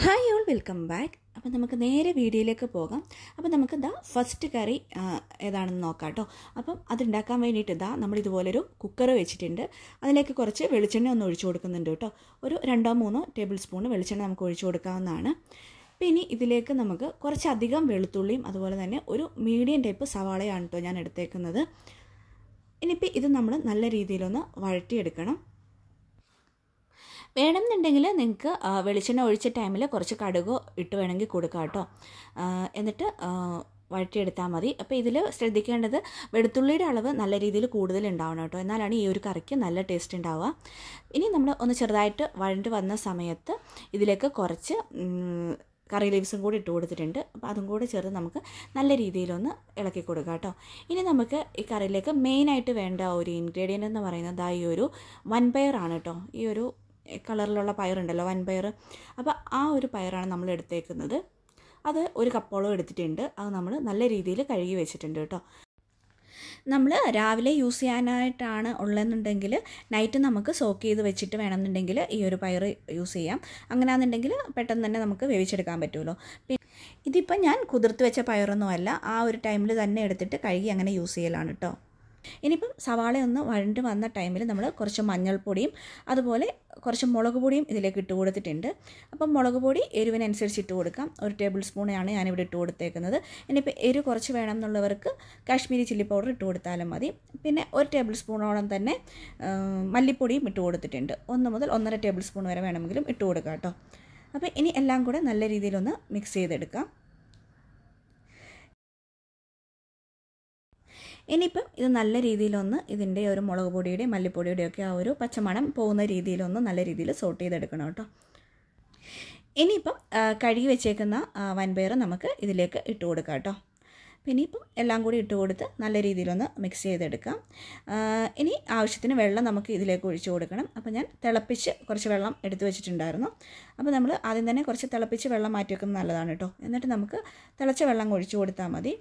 hi all welcome back അപ്പോൾ നമുക്ക് നേരെ വീഡിയോയിലേക്ക് പോകാം അപ്പോൾ നമുക്ക് ദാ ഫസ്റ്റ് കറി ഏതാണെന്ന് നോക്കാം കേട്ടോ അപ്പം അതുണ്ടാക്കാൻ വേണ്ടിയിട്ട് ഇതാ നമ്മൾ ഇതുപോലൊരു കുക്കർ വെച്ചിട്ടുണ്ട് അതിലേക്ക് കുറച്ച് വെളിച്ചെണ്ണ ഒന്ന് ഒഴിച്ചു കൊടുക്കുന്നുണ്ട് കേട്ടോ ഒരു രണ്ടോ മൂന്നോ ടേബിൾ സ്പൂൺ വെളിച്ചെണ്ണ നമുക്ക് ഒഴിച്ചു കൊടുക്കാവുന്നതാണ് പിന്നെ ഇതിലേക്ക് നമുക്ക് കുറച്ചധികം വെളുത്തുള്ളിയും അതുപോലെ തന്നെ ഒരു മീഡിയം ടൈപ്പ് സവാളയാണ് കേട്ടോ ഞാൻ എടുത്തേക്കുന്നത് ഇനിയിപ്പോൾ ഇത് നമ്മൾ നല്ല രീതിയിലൊന്ന് വഴറ്റിയെടുക്കണം വേണമെന്നുണ്ടെങ്കിൽ നിങ്ങൾക്ക് വെളിച്ചെണ്ണ ഒഴിച്ച ടൈമിൽ കുറച്ച് കടുകോ ഇട്ട് വേണമെങ്കിൽ കൊടുക്കാം കേട്ടോ എന്നിട്ട് വഴറ്റിയെടുത്താൽ മതി അപ്പോൾ ഇതിൽ ശ്രദ്ധിക്കേണ്ടത് വെളുത്തുള്ളിയുടെ അളവ് നല്ല രീതിയിൽ കൂടുതൽ ഉണ്ടാവണം കേട്ടോ എന്നാലാണ് ഈ ഒരു കറിക്ക് നല്ല ടേസ്റ്റ് ഉണ്ടാവുക ഇനി നമ്മൾ ഒന്ന് ചെറുതായിട്ട് വഴണ്ട് വന്ന സമയത്ത് ഇതിലേക്ക് കുറച്ച് കറി ലീവ്സും കൂടി ഇട്ട് കൊടുത്തിട്ടുണ്ട് അപ്പോൾ അതും കൂടെ ചേർത്ത് നമുക്ക് നല്ല രീതിയിലൊന്ന് ഇളക്കി കൊടുക്കുക കേട്ടോ ഇനി നമുക്ക് ഈ കറിയിലേക്ക് മെയിനായിട്ട് വേണ്ട ഒരു ഇൻഗ്രീഡിയൻ്റ് എന്ന് പറയുന്നത് ആ ഈ ഒരു വൻപയറാണ് കേട്ടോ ഈ ഒരു കളറിലുള്ള പയറുണ്ടല്ലോ വൻപയർ അപ്പോൾ ആ ഒരു പയറാണ് നമ്മൾ എടുത്തേക്കുന്നത് അത് ഒരു കപ്പോളം എടുത്തിട്ടുണ്ട് അത് നമ്മൾ നല്ല രീതിയിൽ കഴുകി വെച്ചിട്ടുണ്ട് കേട്ടോ നമ്മൾ രാവിലെ യൂസ് ചെയ്യാനായിട്ടാണ് ഉള്ളതെന്നുണ്ടെങ്കിൽ നൈറ്റ് നമുക്ക് സോക്ക് ചെയ്ത് വെച്ചിട്ട് വേണമെന്നുണ്ടെങ്കിൽ ഈ ഒരു പയർ യൂസ് ചെയ്യാം അങ്ങനെയാണെന്നുണ്ടെങ്കിൽ പെട്ടെന്ന് തന്നെ നമുക്ക് വേവിച്ചെടുക്കാൻ പറ്റുമല്ലോ ഇതിപ്പോൾ ഞാൻ കുതിർത്ത് വെച്ച പയറൊന്നുമല്ല ആ ഒരു ടൈമിൽ തന്നെ എടുത്തിട്ട് കഴുകി അങ്ങനെ യൂസ് ചെയ്യലാണ് കേട്ടോ ഇനിയിപ്പം സവാള ഒന്ന് വഴണ്ട് വന്ന ടൈമിൽ നമ്മൾ കുറച്ച് മഞ്ഞൾപ്പൊടിയും അതുപോലെ കുറച്ച് മുളക് പൊടിയും ഇതിലേക്ക് ഇട്ട് കൊടുത്തിട്ടുണ്ട് അപ്പം മുളക് പൊടി എരിവിനനുസരിച്ച് ഇട്ട് കൊടുക്കാം ഒരു ടേബിൾ സ്പൂണാണ് ഞാനിവിടെ ഇട്ട് കൊടുത്തേക്കുന്നത് ഇനിയിപ്പോൾ എരി കുറച്ച് വേണം എന്നുള്ളവർക്ക് കാശ്മീരി ചില്ലി പൗഡർ ഇട്ട് കൊടുത്താലും മതി പിന്നെ ഒരു ടേബിൾ സ്പൂണോളം തന്നെ മല്ലിപ്പൊടിയും ഇട്ട് കൊടുത്തിട്ടുണ്ട് ഒന്ന് മുതൽ ഒന്നര ടേബിൾ സ്പൂൺ വരെ വേണമെങ്കിലും ഇട്ട് കൊടുക്കാം കേട്ടോ അപ്പോൾ ഇനി എല്ലാം കൂടെ നല്ല രീതിയിലൊന്ന് മിക്സ് ചെയ്തെടുക്കാം ഇനിയിപ്പം ഇത് നല്ല രീതിയിലൊന്ന് ഇതിൻ്റെ ഒരു മുളക് പൊടിയുടെ മല്ലിപ്പൊടിയുടെ ഒക്കെ ആ ഒരു പച്ചമണം പോകുന്ന രീതിയിലൊന്ന് നല്ല രീതിയിൽ സോട്ട് ചെയ്തെടുക്കണം കേട്ടോ ഇനിയിപ്പം കഴുകി വെച്ചേക്കുന്ന വൻപയർ നമുക്ക് ഇതിലേക്ക് ഇട്ട് കൊടുക്കാം കേട്ടോ പിന്നെ ഇപ്പം എല്ലാം കൂടി ഇട്ട് കൊടുത്ത് നല്ല രീതിയിലൊന്ന് മിക്സ് ചെയ്തെടുക്കാം ഇനി ആവശ്യത്തിന് വെള്ളം നമുക്ക് ഇതിലേക്ക് ഒഴിച്ചു കൊടുക്കണം അപ്പോൾ ഞാൻ തിളപ്പിച്ച് കുറച്ച് വെള്ളം എടുത്തു വെച്ചിട്ടുണ്ടായിരുന്നു അപ്പോൾ നമ്മൾ ആദ്യം തന്നെ കുറച്ച് തിളപ്പിച്ച് വെള്ളം മാറ്റി വെക്കുന്നത് നല്ലതാണ് കേട്ടോ എന്നിട്ട് നമുക്ക് തിളച്ച വെള്ളം ഒഴിച്ചു കൊടുത്താൽ മതി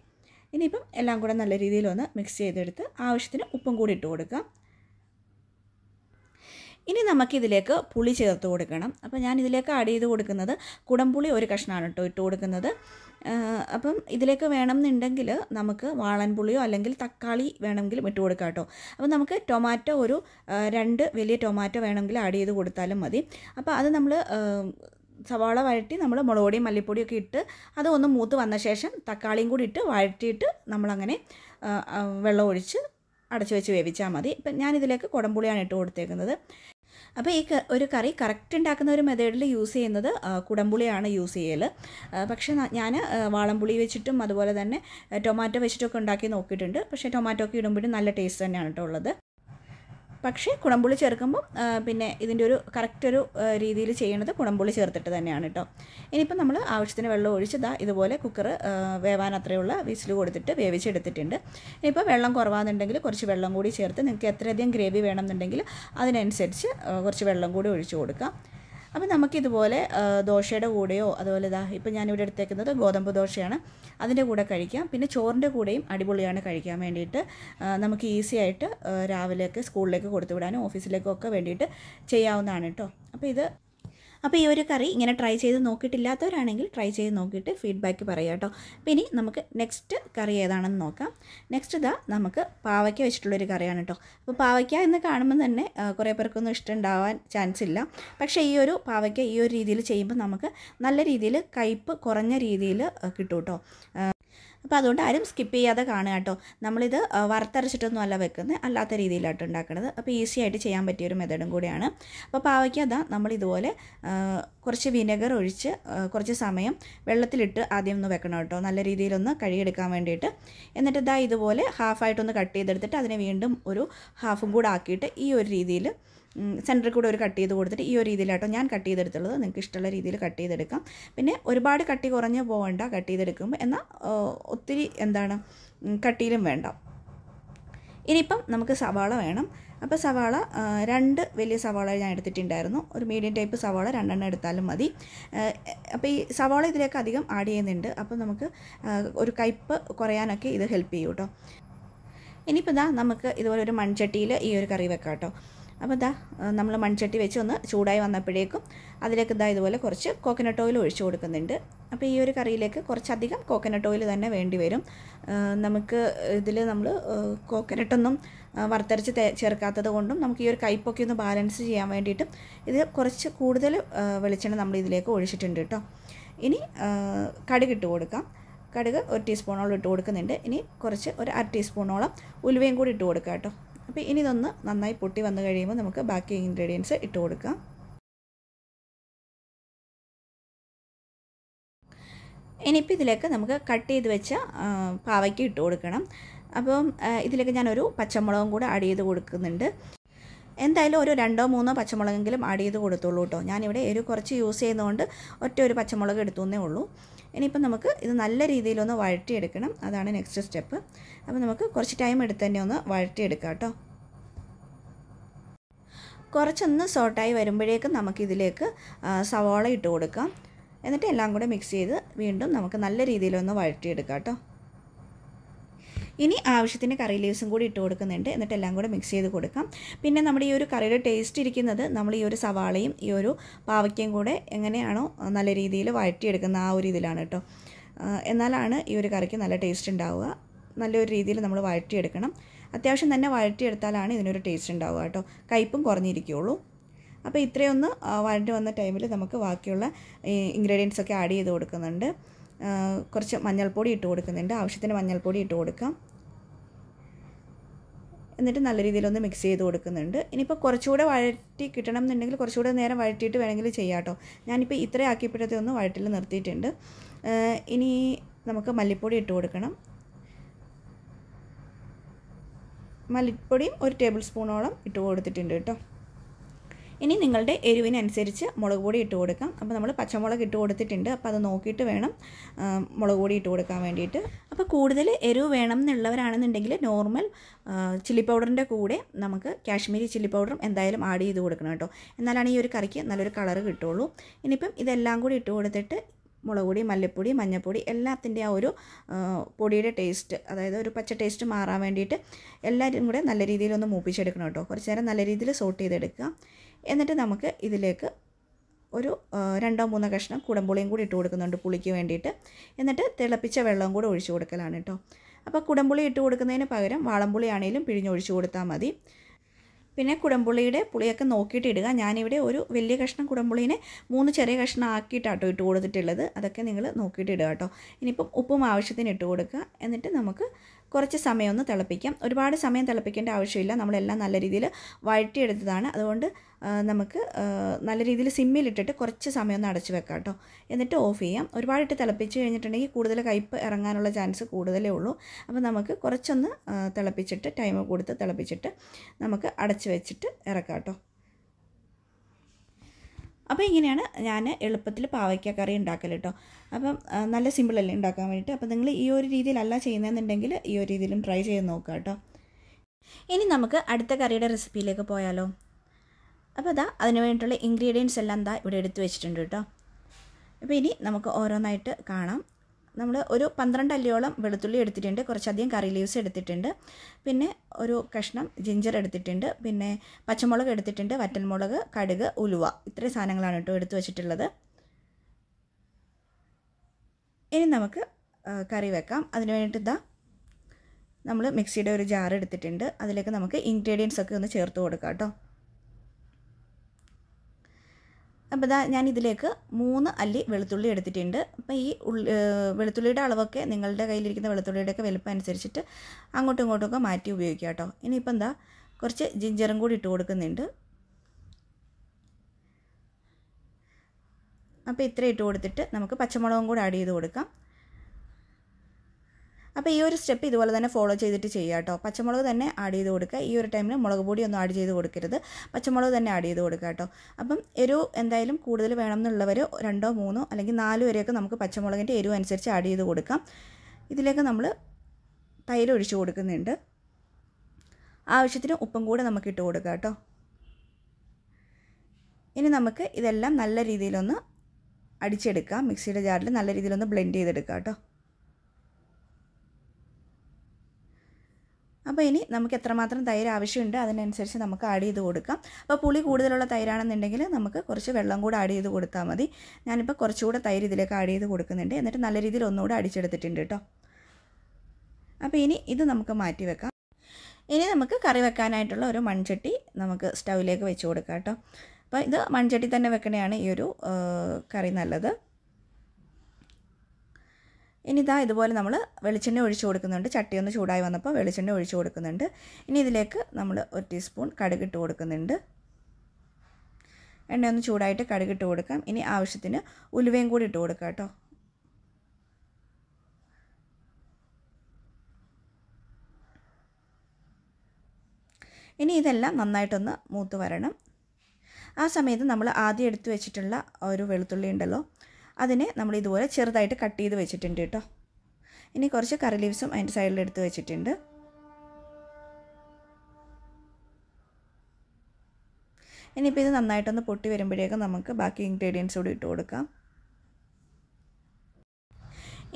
ഇനിയിപ്പം എല്ലാം കൂടെ നല്ല രീതിയിൽ ഒന്ന് മിക്സ് ചെയ്തെടുത്ത് ആവശ്യത്തിന് ഉപ്പും കൂടി ഇട്ട് കൊടുക്കാം ഇനി നമുക്കിതിലേക്ക് പുളി ചേർത്ത് കൊടുക്കണം അപ്പോൾ ഞാൻ ഇതിലേക്ക് ആഡ് ചെയ്ത് കൊടുക്കുന്നത് കുടംപുളി ഒരു കഷ്ണമാണ് കേട്ടോ ഇട്ട് കൊടുക്കുന്നത് അപ്പം ഇതിലേക്ക് വേണമെന്നുണ്ടെങ്കിൽ നമുക്ക് വാളൻപുളിയോ അല്ലെങ്കിൽ തക്കാളി വേണമെങ്കിലും ഇട്ട് കൊടുക്കാം കേട്ടോ അപ്പോൾ നമുക്ക് ടൊമാറ്റോ ഒരു രണ്ട് വലിയ ടൊമാറ്റോ വേണമെങ്കിൽ ആഡ് ചെയ്ത് കൊടുത്താലും മതി അപ്പോൾ അത് നമ്മൾ സവാള വഴറ്റി നമ്മൾ മുളക് പൊടിയും മല്ലിപ്പൊടിയും ഒക്കെ ഇട്ട് അത് ഒന്ന് മൂത്ത് വന്ന ശേഷം തക്കാളിയും കൂടി ഇട്ട് വഴറ്റിയിട്ട് നമ്മളങ്ങനെ വെള്ളം ഒഴിച്ച് അടച്ചു വെച്ച് വേവിച്ചാൽ മതി ഇപ്പം ഞാനിതിലേക്ക് കുടംപുളിയാണ് ഇട്ട് കൊടുത്തേക്കുന്നത് അപ്പോൾ ഈ ഒരു കറി കറക്റ്റ് ഉണ്ടാക്കുന്ന ഒരു മെത്തേഡിൽ യൂസ് ചെയ്യുന്നത് കുടംപുളിയാണ് യൂസ് ചെയ്യൽ പക്ഷേ ഞാൻ വാളംപുളി വെച്ചിട്ടും അതുപോലെ തന്നെ ടൊമാറ്റോ വെച്ചിട്ടൊക്കെ ഉണ്ടാക്കി നോക്കിയിട്ടുണ്ട് പക്ഷേ ടൊമാറ്റോ ഒക്കെ ഇടുമ്പോഴും നല്ല ടേസ്റ്റ് തന്നെയാണ് കേട്ടോ ഉള്ളത് പക്ഷേ കുടംപുളി ചേർക്കുമ്പോൾ പിന്നെ ഇതിൻ്റെ ഒരു കറക്റ്റ് ഒരു രീതിയിൽ ചെയ്യണത് കുടംപുളി ചേർത്തിട്ട് തന്നെയാണ് കേട്ടോ ഇനിയിപ്പോൾ നമ്മൾ ആവശ്യത്തിന് വെള്ളം ഒഴിച്ച് ദാ ഇതുപോലെ കുക്കർ വേവാൻ അത്രയുള്ള വിസിൽ കൊടുത്തിട്ട് വേവിച്ചെടുത്തിട്ടുണ്ട് ഇനിയിപ്പോൾ വെള്ളം കുറവാണെന്നുണ്ടെങ്കിൽ കുറച്ച് വെള്ളം കൂടി ചേർത്ത് നിങ്ങൾക്ക് എത്രയധികം ഗ്രേവി വേണമെന്നുണ്ടെങ്കിൽ അതിനനുസരിച്ച് കുറച്ച് വെള്ളം കൂടി ഒഴിച്ച് കൊടുക്കാം അപ്പോൾ നമുക്കിതുപോലെ ദോശയുടെ കൂടെയോ അതുപോലെ ഇതാ ഞാൻ ഞാനിവിടെ എടുത്തേക്കുന്നത് ഗോതമ്പ് ദോശയാണ് അതിൻ്റെ കൂടെ കഴിക്കാം പിന്നെ ചോറിൻ്റെ കൂടെയും അടിപൊളിയാണ് കഴിക്കാൻ വേണ്ടിയിട്ട് നമുക്ക് ഈസി ആയിട്ട് രാവിലെയൊക്കെ സ്കൂളിലേക്ക് കൊടുത്തു വിടാനും ഓഫീസിലേക്കും വേണ്ടിയിട്ട് ചെയ്യാവുന്നതാണ് കേട്ടോ അപ്പോൾ ഇത് അപ്പോൾ ഈ ഒരു കറി ഇങ്ങനെ ട്രൈ ചെയ്ത് നോക്കിയിട്ടില്ലാത്തവരാണെങ്കിൽ ട്രൈ ചെയ്ത് നോക്കിയിട്ട് ഫീഡ്ബാക്ക് പറയുക കേട്ടോ അപ്പോൾ ഇനി നമുക്ക് നെക്സ്റ്റ് കറി ഏതാണെന്ന് നോക്കാം നെക്സ്റ്റ് ഇതാ നമുക്ക് പാവയ്ക്ക വെച്ചിട്ടുള്ളൊരു കറിയാണ് കേട്ടോ അപ്പോൾ പാവയ്ക്ക എന്ന് കാണുമ്പോൾ തന്നെ കുറേ പേർക്കൊന്നും ഇഷ്ടമുണ്ടാവാൻ ചാൻസ് ഇല്ല പക്ഷേ ഈ ഒരു പാവയ്ക്ക ഈ ഒരു രീതിയിൽ ചെയ്യുമ്പോൾ നമുക്ക് നല്ല രീതിയിൽ കയ്പ്പ് കുറഞ്ഞ രീതിയിൽ കിട്ടും കേട്ടോ അപ്പോൾ അതുകൊണ്ട് ആരും സ്കിപ്പ് ചെയ്യാതെ കാണുക കേട്ടോ നമ്മളിത് വറുത്തരച്ചിട്ടൊന്നും അല്ല വെക്കുന്നത് അല്ലാത്ത രീതിയിലായിട്ട് ഉണ്ടാക്കുന്നത് അപ്പോൾ ഈസി ആയിട്ട് ചെയ്യാൻ പറ്റിയ ഒരു മെത്തഡും കൂടിയാണ് അപ്പോൾ പാവയ്ക്ക് അതാ നമ്മൾ ഇതുപോലെ കുറച്ച് വിനെഗർ ഒഴിച്ച് കുറച്ച് സമയം വെള്ളത്തിലിട്ട് ആദ്യം ഒന്ന് വെക്കണം കേട്ടോ നല്ല രീതിയിലൊന്ന് കഴുകിയെടുക്കാൻ വേണ്ടിയിട്ട് എന്നിട്ട് ഇതാ ഇതുപോലെ ഹാഫായിട്ടൊന്ന് കട്ട് ചെയ്തെടുത്തിട്ട് അതിനെ വീണ്ടും ഒരു ഹാഫും കൂടെ ആക്കിയിട്ട് ഈ ഒരു രീതിയിൽ സെൻറ്ററിൽ കൂടെ ഒരു കട്ട് ചെയ്ത് കൊടുത്തിട്ട് ഈ ഒരു രീതിയിലാട്ടോ ഞാൻ കട്ട് ചെയ്തെടുത്തുള്ളത് നിങ്ങൾക്ക് ഇഷ്ടമുള്ള രീതിയിൽ കട്ട് ചെയ്തെടുക്കാം പിന്നെ ഒരുപാട് കട്ടി കുറഞ്ഞ് പോകണ്ട കട്ട് ചെയ്തെടുക്കുമ്പോൾ എന്നാൽ ഒത്തിരി എന്താണ് കട്ടിയിലും വേണ്ട ഇനിയിപ്പം നമുക്ക് സവാള വേണം അപ്പോൾ സവാള രണ്ട് വലിയ സവാള ഞാൻ എടുത്തിട്ടുണ്ടായിരുന്നു ഒരു മീഡിയം ടൈപ്പ് സവാള രണ്ടെണ്ണം എടുത്താലും മതി അപ്പോൾ ഈ സവാള ഇതിലേക്ക് അധികം ആഡ് ചെയ്യുന്നുണ്ട് അപ്പോൾ നമുക്ക് ഒരു കയ്പ്പ് കുറയാനൊക്കെ ഇത് ഹെൽപ്പ് ചെയ്യും കേട്ടോ ഇനിയിപ്പോൾ ഇതാ നമുക്ക് ഇതുപോലെ ഒരു മൺചട്ടിയിൽ ഈ ഒരു കറി വെക്കാം കേട്ടോ അപ്പോൾ ഇതാ നമ്മൾ മൺചട്ടി വെച്ച് ഒന്ന് ചൂടായി വന്നപ്പോഴേക്കും അതിലേക്ക് ഇതാ ഇതുപോലെ കുറച്ച് കോക്കനട്ട് ഓയിൽ ഒഴിച്ചു കൊടുക്കുന്നുണ്ട് അപ്പോൾ ഈ ഒരു കറിയിലേക്ക് കുറച്ചധികം കോക്കനട്ട് ഓയിൽ തന്നെ വേണ്ടി വരും നമുക്ക് ഇതിൽ നമ്മൾ കോക്കനട്ടൊന്നും വറുത്തരച്ച് ചേർക്കാത്തത് കൊണ്ടും നമുക്ക് ഈ ഒരു കയ്പൊക്കെ ഒന്ന് ബാലൻസ് ചെയ്യാൻ വേണ്ടിയിട്ടും ഇത് കുറച്ച് കൂടുതൽ വെളിച്ചെണ്ണ നമ്മൾ ഇതിലേക്ക് ഒഴിച്ചിട്ടുണ്ട് കേട്ടോ ഇനി കടുക് ഇട്ട് കൊടുക്കാം കടുക് ഒരു ടീസ്പൂണോളം ഇട്ട് കൊടുക്കുന്നുണ്ട് ഇനി കുറച്ച് ഒരു അര ടീസ്പൂണോളം ഉലുവയും കൂടി ഇട്ട് കൊടുക്കാം കേട്ടോ അപ്പോൾ ഇനി ഇതൊന്ന് നന്നായി പൊട്ടി വന്നു കഴിയുമ്പോൾ നമുക്ക് ബാക്കി ഇൻഗ്രീഡിയൻസ് ഇട്ട് കൊടുക്കാം ഇനിയിപ്പോൾ ഇതിലേക്ക് നമുക്ക് കട്ട് ചെയ്ത് വെച്ച പാവയ്ക്ക് ഇട്ട് കൊടുക്കണം അപ്പം ഇതിലേക്ക് ഞാനൊരു പച്ചമുളകും കൂടെ ആഡ് ചെയ്ത് കൊടുക്കുന്നുണ്ട് എന്തായാലും ഒരു രണ്ടോ മൂന്നോ പച്ചമുളകെങ്കിലും ആഡ് ചെയ്ത് കൊടുത്തുള്ളൂ കേട്ടോ ഞാനിവിടെ ഒരു കുറച്ച് യൂസ് ചെയ്യുന്നതുകൊണ്ട് ഒറ്റ ഒരു പച്ചമുളക് എടുത്തുന്നേ ഉള്ളൂ ഇനിയിപ്പോൾ നമുക്ക് ഇത് നല്ല രീതിയിലൊന്ന് വഴറ്റിയെടുക്കണം അതാണ് നെക്സ്റ്റ് സ്റ്റെപ്പ് അപ്പോൾ നമുക്ക് കുറച്ച് ടൈം എടുത്ത് തന്നെ ഒന്ന് വഴറ്റിയെടുക്കാം കേട്ടോ കുറച്ചൊന്ന് സോട്ടായി വരുമ്പോഴേക്കും നമുക്കിതിലേക്ക് സവാള ഇട്ട് കൊടുക്കാം എന്നിട്ട് എല്ലാം കൂടെ മിക്സ് ചെയ്ത് വീണ്ടും നമുക്ക് നല്ല രീതിയിലൊന്ന് വഴറ്റിയെടുക്കാം കേട്ടോ ഇനി ആവശ്യത്തിന് കറി ലീവ്സും കൂടി ഇട്ട് കൊടുക്കുന്നുണ്ട് എന്നിട്ട് എല്ലാം കൂടെ മിക്സ് ചെയ്ത് കൊടുക്കാം പിന്നെ നമ്മുടെ ഈ ഒരു കറിയുടെ ടേസ്റ്റ് ഇരിക്കുന്നത് നമ്മൾ ഈ ഒരു സവാളയും ഈ ഒരു പാവയ്ക്കയും കൂടെ എങ്ങനെയാണോ നല്ല രീതിയിൽ വഴറ്റിയെടുക്കുന്ന ആ ഒരു ഇതിലാണ് കേട്ടോ എന്നാലാണ് ഈ ഒരു കറിക്ക് നല്ല ടേസ്റ്റ് ഉണ്ടാവുക നല്ലൊരു രീതിയിൽ നമ്മൾ വഴറ്റിയെടുക്കണം അത്യാവശ്യം തന്നെ വഴറ്റിയെടുത്താലാണ് ഇതിനൊരു ടേസ്റ്റ് ഉണ്ടാവുക കേട്ടോ കയ്പ്പും കുറഞ്ഞിരിക്കുകയുള്ളൂ അപ്പോൾ ഇത്രയൊന്ന് വഴറ്റി വന്ന ടൈമിൽ നമുക്ക് ബാക്കിയുള്ള ഇൻഗ്രീഡിയൻസ് ഒക്കെ ആഡ് ചെയ്ത് കൊടുക്കുന്നുണ്ട് കുറച്ച് മഞ്ഞൾപ്പൊടി ഇട്ട് കൊടുക്കുന്നുണ്ട് ആവശ്യത്തിന് മഞ്ഞൾപ്പൊടി ഇട്ട് കൊടുക്കാം എന്നിട്ട് നല്ല രീതിയിലൊന്ന് മിക്സ് ചെയ്ത് കൊടുക്കുന്നുണ്ട് ഇനിയിപ്പോൾ കുറച്ചുകൂടെ വഴറ്റി കിട്ടണം എന്നുണ്ടെങ്കിൽ കുറച്ചുകൂടെ നേരം വഴറ്റിയിട്ട് വേണമെങ്കിൽ ചെയ്യാം കേട്ടോ ഞാനിപ്പോൾ ഇത്രയും ആക്കിയപ്പോഴത്തെ ഒന്ന് വഴറ്റിൽ നിർത്തിയിട്ടുണ്ട് ഇനി നമുക്ക് മല്ലിപ്പൊടി ഇട്ട് കൊടുക്കണം മല്ലിപ്പൊടിയും ഒരു ടേബിൾ സ്പൂണോളം ഇട്ട് കൊടുത്തിട്ടുണ്ട് കേട്ടോ ഇനി നിങ്ങളുടെ എരിവിനനുസരിച്ച് മുളക് പൊടി ഇട്ട് കൊടുക്കാം അപ്പോൾ നമ്മൾ പച്ചമുളക് ഇട്ട് കൊടുത്തിട്ടുണ്ട് അപ്പോൾ അത് നോക്കിയിട്ട് വേണം മുളക് പൊടി ഇട്ട് കൊടുക്കാൻ വേണ്ടിയിട്ട് അപ്പോൾ കൂടുതൽ എരിവ് വേണം എന്നുള്ളവരാണെന്നുണ്ടെങ്കിൽ നോർമൽ ചില്ലി പൗഡറിൻ്റെ കൂടെ നമുക്ക് കാശ്മീരി ചില്ലി പൗഡറും എന്തായാലും ആഡ് ചെയ്ത് കൊടുക്കണം കേട്ടോ എന്നാലാണ് ഈ ഒരു കറിക്ക് നല്ലൊരു കളറ് കിട്ടുള്ളൂ ഇനിയിപ്പം ഇതെല്ലാം കൂടി ഇട്ട് കൊടുത്തിട്ട് മുളക് പൊടി മല്ലിപ്പൊടി മഞ്ഞൾപ്പൊടി എല്ലാത്തിൻ്റെ ആ ഒരു പൊടിയുടെ ടേസ്റ്റ് അതായത് ഒരു പച്ച ടേസ്റ്റ് മാറാൻ വേണ്ടിയിട്ട് എല്ലാവരും കൂടെ നല്ല രീതിയിലൊന്ന് മൂപ്പിച്ചെടുക്കണം കേട്ടോ കുറച്ച് നേരം നല്ല രീതിയിൽ സോട്ട് ചെയ്തെടുക്കുക എന്നിട്ട് നമുക്ക് ഇതിലേക്ക് ഒരു രണ്ടോ മൂന്നോ കഷ്ണം കുടംപുളിയും കൂടി ഇട്ട് കൊടുക്കുന്നുണ്ട് പുളിക്ക് വേണ്ടിയിട്ട് എന്നിട്ട് തിളപ്പിച്ച വെള്ളവും കൂടെ ഒഴിച്ചു കൊടുക്കലാണ് കേട്ടോ അപ്പോൾ കുടംപുളി ഇട്ട് കൊടുക്കുന്നതിന് പകരം വാളംപുളി ആണെങ്കിലും പിഴിഞ്ഞൊഴിച്ചു കൊടുത്താൽ മതി പിന്നെ കുടംപുള്ളിയുടെ പുളിയൊക്കെ നോക്കിയിട്ട് ഇടുക ഞാനിവിടെ ഒരു വലിയ കഷ്ണം കുടംപുള്ളീനെ മൂന്ന് ചെറിയ കഷ്ണം കേട്ടോ ഇട്ട് കൊടുത്തിട്ടുള്ളത് അതൊക്കെ നിങ്ങൾ നോക്കിയിട്ട് ഇടുക കേട്ടോ ഇനിയിപ്പം ഉപ്പും ആവശ്യത്തിന് ഇട്ട് കൊടുക്കുക എന്നിട്ട് നമുക്ക് കുറച്ച് സമയം ഒന്ന് തിളപ്പിക്കാം ഒരുപാട് സമയം തിളപ്പിക്കേണ്ട ആവശ്യമില്ല നമ്മളെല്ലാം നല്ല രീതിയിൽ വഴറ്റിയെടുത്തതാണ് അതുകൊണ്ട് നമുക്ക് നല്ല രീതിയിൽ സിമ്മിലിട്ടിട്ട് കുറച്ച് സമയം ഒന്ന് അടച്ചു വെക്കാം കേട്ടോ എന്നിട്ട് ഓഫ് ചെയ്യാം ഒരുപാടിട്ട് തിളപ്പിച്ച് കഴിഞ്ഞിട്ടുണ്ടെങ്കിൽ കൂടുതൽ കയ്പ് ഇറങ്ങാനുള്ള ചാൻസ് കൂടുതലേ ഉള്ളൂ അപ്പോൾ നമുക്ക് കുറച്ചൊന്ന് തിളപ്പിച്ചിട്ട് ടൈം കൊടുത്ത് തിളപ്പിച്ചിട്ട് നമുക്ക് അടച്ചു വെച്ചിട്ട് ഇറക്കാം കേട്ടോ അപ്പോൾ ഇങ്ങനെയാണ് ഞാൻ എളുപ്പത്തിൽ പാവയ്ക്ക കറി ഉണ്ടാക്കൽ കേട്ടോ അപ്പം നല്ല സിമ്പിളല്ലേ ഉണ്ടാക്കാൻ വേണ്ടിയിട്ട് അപ്പോൾ നിങ്ങൾ ഈ ഒരു രീതിയിലല്ല ചെയ്യുന്നതെന്നുണ്ടെങ്കിൽ ഈ ഒരു രീതിയിലും ട്രൈ ചെയ്ത് നോക്കുക കേട്ടോ ഇനി നമുക്ക് അടുത്ത കറിയുടെ റെസിപ്പിയിലേക്ക് പോയാലോ അപ്പോൾ അതാ അതിന് വേണ്ടിയിട്ടുള്ള ഇൻഗ്രീഡിയൻസ് എല്ലാം എന്താ ഇവിടെ എടുത്തു വെച്ചിട്ടുണ്ട് കേട്ടോ അപ്പോൾ ഇനി നമുക്ക് ഓരോന്നായിട്ട് കാണാം നമ്മൾ ഒരു പന്ത്രണ്ട് അല്ലിയോളം വെളുത്തുള്ളി എടുത്തിട്ടുണ്ട് കുറച്ചധികം കറി ലീവ്സ് എടുത്തിട്ടുണ്ട് പിന്നെ ഒരു കഷ്ണം ജിഞ്ചർ എടുത്തിട്ടുണ്ട് പിന്നെ പച്ചമുളക് എടുത്തിട്ടുണ്ട് വറ്റൽമുളക് കടുക് ഉലുവ ഇത്രയും സാധനങ്ങളാണ് കേട്ടോ എടുത്തു വച്ചിട്ടുള്ളത് ഇനി നമുക്ക് കറി വെക്കാം അതിന് വേണ്ടിയിട്ട് ഇതാ നമ്മൾ മിക്സിയുടെ ഒരു ജാർ എടുത്തിട്ടുണ്ട് അതിലേക്ക് നമുക്ക് ഇൻഗ്രീഡിയൻസ് ഒക്കെ ഒന്ന് ചേർത്ത് കൊടുക്കാം കേട്ടോ അപ്പോൾ ഇതാ ഞാൻ ഇതിലേക്ക് മൂന്ന് അല്ലി വെളുത്തുള്ളി എടുത്തിട്ടുണ്ട് അപ്പോൾ ഈ വെളുത്തുള്ളിയുടെ അളവൊക്കെ നിങ്ങളുടെ കയ്യിലിരിക്കുന്ന വെളുത്തുള്ളിയുടെയൊക്കെ വലുപ്പം അനുസരിച്ചിട്ട് അങ്ങോട്ടും ഇങ്ങോട്ടുമൊക്കെ മാറ്റി ഉപയോഗിക്കുക കേട്ടോ ഇനിയിപ്പോൾ എന്താ കുറച്ച് ജിഞ്ചറും കൂടി ഇട്ട് കൊടുക്കുന്നുണ്ട് അപ്പോൾ ഇത്രയും ഇട്ട് കൊടുത്തിട്ട് നമുക്ക് പച്ചമുളകും കൂടി ആഡ് ചെയ്ത് കൊടുക്കാം അപ്പോൾ ഈ ഒരു സ്റ്റെപ്പ് ഇതുപോലെ തന്നെ ഫോളോ ചെയ്തിട്ട് ചെയ്യുക കേട്ടോ പച്ചമുളക് തന്നെ ആഡ് ചെയ്ത് കൊടുക്കുക ഈ ഒരു ടൈമിൽ മുളക് പൊടി ഒന്നും ആഡ് ചെയ്ത് കൊടുക്കരുത് പച്ചമുളക് തന്നെ ആഡ് ചെയ്ത് കൊടുക്കുക കേട്ടോ അപ്പം എരിവ് എന്തായാലും കൂടുതൽ വേണമെന്നുള്ളവർ രണ്ടോ മൂന്നോ അല്ലെങ്കിൽ നാലു വരെയൊക്കെ നമുക്ക് പച്ചമുളകിൻ്റെ എരിവ് അനുസരിച്ച് ആഡ് ചെയ്ത് കൊടുക്കാം ഇതിലേക്ക് നമ്മൾ തൈര് ഒഴിച്ചു കൊടുക്കുന്നുണ്ട് ആവശ്യത്തിന് ഉപ്പും കൂടെ നമുക്ക് ഇട്ട് കൊടുക്കുക കേട്ടോ ഇനി നമുക്ക് ഇതെല്ലാം നല്ല രീതിയിലൊന്ന് അടിച്ചെടുക്കാം മിക്സിയുടെ ജാറിൽ നല്ല രീതിയിലൊന്ന് ബ്ലെൻഡ് ചെയ്തെടുക്കാം കേട്ടോ അപ്പോൾ ഇനി നമുക്ക് എത്രമാത്രം തൈര് ആവശ്യമുണ്ട് അതിനനുസരിച്ച് നമുക്ക് ആഡ് ചെയ്ത് കൊടുക്കാം അപ്പോൾ പുളി കൂടുതലുള്ള തൈരാണെന്നുണ്ടെങ്കിൽ നമുക്ക് കുറച്ച് വെള്ളം കൂടെ ആഡ് ചെയ്ത് കൊടുത്താൽ മതി ഞാനിപ്പോൾ കുറച്ചുകൂടെ തൈര് ഇതിലേക്ക് ആഡ് ചെയ്ത് കൊടുക്കുന്നുണ്ട് എന്നിട്ട് നല്ല രീതിയിൽ ഒന്നുകൂടെ അടിച്ചെടുത്തിട്ടുണ്ട് കേട്ടോ അപ്പോൾ ഇനി ഇത് നമുക്ക് മാറ്റി വെക്കാം ഇനി നമുക്ക് കറി വെക്കാനായിട്ടുള്ള ഒരു മൺചട്ടി നമുക്ക് സ്റ്റൗവിലേക്ക് വെച്ച് കൊടുക്കാം കേട്ടോ അപ്പോൾ ഇത് മൺചട്ടി തന്നെ വെക്കണതാണ് ഈ ഒരു കറി നല്ലത് ഇനി ഇതാ ഇതുപോലെ നമ്മൾ വെളിച്ചെണ്ണ ഒഴിച്ചു കൊടുക്കുന്നുണ്ട് ചട്ടി ഒന്ന് ചൂടായി വന്നപ്പോൾ വെളിച്ചെണ്ണ ഒഴിച്ചു കൊടുക്കുന്നുണ്ട് ഇനി ഇതിലേക്ക് നമ്മൾ ഒരു ടീസ്പൂൺ കടുകിട്ട് കൊടുക്കുന്നുണ്ട് എണ്ണ ഒന്ന് ചൂടായിട്ട് കടുകിട്ട് കൊടുക്കാം ഇനി ആവശ്യത്തിന് ഉലുവയും കൂടി ഇട്ട് കൊടുക്കാം കേട്ടോ ഇനി ഇതെല്ലാം നന്നായിട്ടൊന്ന് മൂത്ത് വരണം ആ സമയത്ത് നമ്മൾ ആദ്യം എടുത്തു വെച്ചിട്ടുള്ള ഒരു വെളുത്തുള്ളി ഉണ്ടല്ലോ അതിനെ നമ്മൾ ഇതുപോലെ ചെറുതായിട്ട് കട്ട് ചെയ്ത് വെച്ചിട്ടുണ്ട് കേട്ടോ ഇനി കുറച്ച് കറി ലീവ്സും അതിൻ്റെ സൈഡിൽ എടുത്ത് വെച്ചിട്ടുണ്ട് ഇനിയിപ്പോൾ ഇത് നന്നായിട്ടൊന്ന് പൊട്ടി വരുമ്പോഴേക്കും നമുക്ക് ബാക്കി ഇൻഗ്രീഡിയൻസ് കൂടി ഇട്ട് കൊടുക്കാം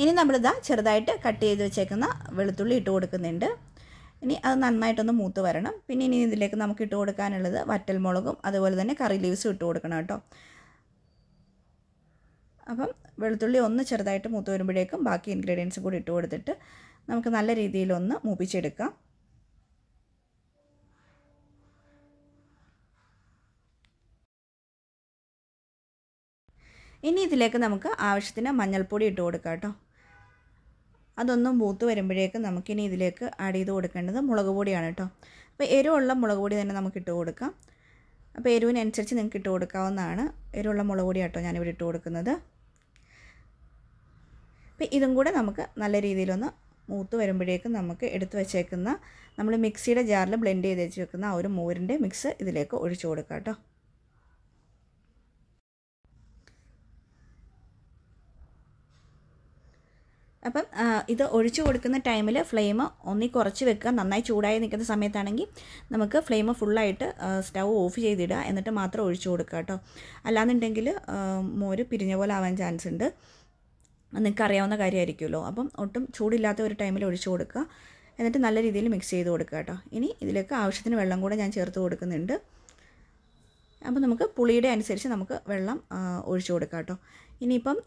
ഇനി നമ്മളിതാ ചെറുതായിട്ട് കട്ട് ചെയ്ത് വെച്ചേക്കുന്ന വെളുത്തുള്ളി ഇട്ട് കൊടുക്കുന്നുണ്ട് ഇനി അത് നന്നായിട്ടൊന്ന് മൂത്ത് വരണം പിന്നെ ഇനി ഇതിലേക്ക് നമുക്ക് ഇട്ട് കൊടുക്കാനുള്ളത് വറ്റൽമുളകും അതുപോലെ തന്നെ കറി ലീവ്സും ഇട്ട് കൊടുക്കണം കേട്ടോ അപ്പം വെളുത്തുള്ളി ഒന്ന് ചെറുതായിട്ട് മൂത്ത് വരുമ്പോഴേക്കും ബാക്കി ഇൻഗ്രീഡിയൻസ് കൂടി ഇട്ട് കൊടുത്തിട്ട് നമുക്ക് നല്ല രീതിയിലൊന്ന് മൂപ്പിച്ചെടുക്കാം ഇനി ഇതിലേക്ക് നമുക്ക് ആവശ്യത്തിന് മഞ്ഞൾപ്പൊടി ഇട്ട് കൊടുക്കാം കേട്ടോ അതൊന്നും മൂത്ത് വരുമ്പോഴേക്കും നമുക്കിനി ഇതിലേക്ക് ആഡ് ചെയ്ത് കൊടുക്കേണ്ടത് മുളക് പൊടിയാണ് കേട്ടോ അപ്പോൾ എരിവുള്ള മുളക് പൊടി തന്നെ നമുക്ക് ഇട്ട് കൊടുക്കാം അപ്പോൾ എരിവിനനുസരിച്ച് നിങ്ങൾക്ക് ഇട്ട് കൊടുക്കാവുന്നതാണ് എരിവുള്ള മുളക് പൊടി കേട്ടോ ഞാനിവിടെ ഇട്ട് കൊടുക്കുന്നത് അപ്പോൾ ഇതും കൂടെ നമുക്ക് നല്ല രീതിയിലൊന്ന് മൂത്ത് വരുമ്പോഴേക്കും നമുക്ക് എടുത്തു വച്ചേക്കുന്ന നമ്മൾ മിക്സിയുടെ ജാറിൽ ബ്ലെൻഡ് ചെയ്ത് വെക്കുന്ന ആ ഒരു മോരിൻ്റെ മിക്സ് ഇതിലേക്ക് ഒഴിച്ചു കൊടുക്കാം കേട്ടോ അപ്പം ഇത് ഒഴിച്ചു കൊടുക്കുന്ന ടൈമിൽ ഫ്ലെയിം ഒന്നി കുറച്ച് വെക്കുക നന്നായി ചൂടായി നിൽക്കുന്ന സമയത്താണെങ്കിൽ നമുക്ക് ഫ്ലെയിം ഫുള്ളായിട്ട് സ്റ്റൗ ഓഫ് ചെയ്തിടുക എന്നിട്ട് മാത്രം ഒഴിച്ചു കൊടുക്കുക കേട്ടോ അല്ലാന്നുണ്ടെങ്കിൽ മോര് പിരിഞ്ഞ പോലെ ആവാൻ ചാൻസ് ഉണ്ട് നിങ്ങൾക്ക് അറിയാവുന്ന കാര്യമായിരിക്കുമല്ലോ അപ്പം ഒട്ടും ചൂടില്ലാത്ത ഒരു ടൈമിൽ ഒഴിച്ചു കൊടുക്കുക എന്നിട്ട് നല്ല രീതിയിൽ മിക്സ് ചെയ്ത് കൊടുക്കുക കേട്ടോ ഇനി ഇതിലേക്ക് ആവശ്യത്തിന് വെള്ളം കൂടെ ഞാൻ ചേർത്ത് കൊടുക്കുന്നുണ്ട് അപ്പോൾ നമുക്ക് പുളിയുടെ അനുസരിച്ച് നമുക്ക് വെള്ളം ഒഴിച്ചു കൊടുക്കാം കേട്ടോ ഇനിയിപ്പം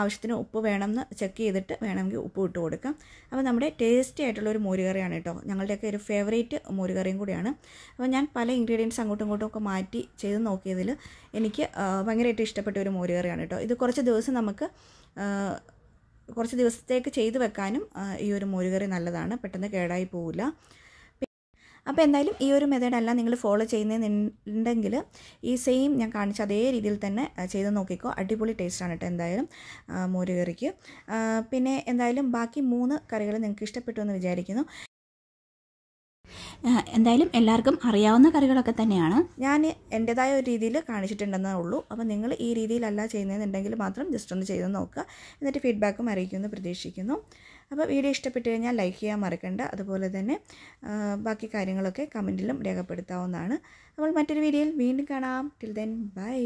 ആവശ്യത്തിന് ഉപ്പ് വേണമെന്ന് ചെക്ക് ചെയ്തിട്ട് വേണമെങ്കിൽ ഉപ്പ് ഇട്ട് കൊടുക്കാം അപ്പോൾ നമ്മുടെ ടേസ്റ്റി ആയിട്ടുള്ള ഒരു മോരുകറിയാണ് കേട്ടോ ഞങ്ങളുടെയൊക്കെ ഒരു ഫേവറേറ്റ് മോരുകറിയും കൂടിയാണ് അപ്പോൾ ഞാൻ പല ഇൻഗ്രീഡിയൻസ് അങ്ങോട്ടും ഇങ്ങോട്ടും ഒക്കെ മാറ്റി ചെയ്ത് നോക്കിയതിൽ എനിക്ക് ഭയങ്കരമായിട്ട് ഇഷ്ടപ്പെട്ട ഒരു മോരുകറിയാണ് കേട്ടോ ഇത് കുറച്ച് ദിവസം നമുക്ക് കുറച്ച് ദിവസത്തേക്ക് ചെയ്ത് വെക്കാനും ഈ ഒരു മോരുകറി നല്ലതാണ് പെട്ടെന്ന് കേടായി പോവില്ല അപ്പോൾ എന്തായാലും ഈ ഒരു മെത്തേഡല്ല നിങ്ങൾ ഫോളോ ചെയ്യുന്നുണ്ടെങ്കിൽ ഈ സെയിം ഞാൻ കാണിച്ച അതേ രീതിയിൽ തന്നെ ചെയ്ത് നോക്കിക്കോ അടിപൊളി ടേസ്റ്റാണ് കേട്ടോ എന്തായാലും മോരുകറിക്ക് പിന്നെ എന്തായാലും ബാക്കി മൂന്ന് കറികൾ നിങ്ങൾക്ക് ഇഷ്ടപ്പെട്ടു എന്ന് വിചാരിക്കുന്നു എന്തായാലും എല്ലാവർക്കും അറിയാവുന്ന കറികളൊക്കെ തന്നെയാണ് ഞാൻ എൻ്റെതായ ഒരു രീതിയിൽ കാണിച്ചിട്ടുണ്ടെന്നേ ഉള്ളൂ അപ്പോൾ നിങ്ങൾ ഈ രീതിയിലല്ല ചെയ്യുന്നതെന്നുണ്ടെങ്കിൽ മാത്രം ജസ്റ്റ് ഒന്ന് ചെയ്ത് നോക്കുക എന്നിട്ട് ഫീഡ്ബാക്കും അറിയിക്കുമെന്ന് പ്രതീക്ഷിക്കുന്നു അപ്പോൾ വീഡിയോ ഇഷ്ടപ്പെട്ട് കഴിഞ്ഞാൽ ലൈക്ക് ചെയ്യാൻ മറക്കണ്ട അതുപോലെ തന്നെ ബാക്കി കാര്യങ്ങളൊക്കെ കമൻറ്റിലും രേഖപ്പെടുത്താവുന്നതാണ് അപ്പോൾ മറ്റൊരു വീഡിയോയിൽ വീണ്ടും കാണാം ടിൽ ദെൻ ബൈ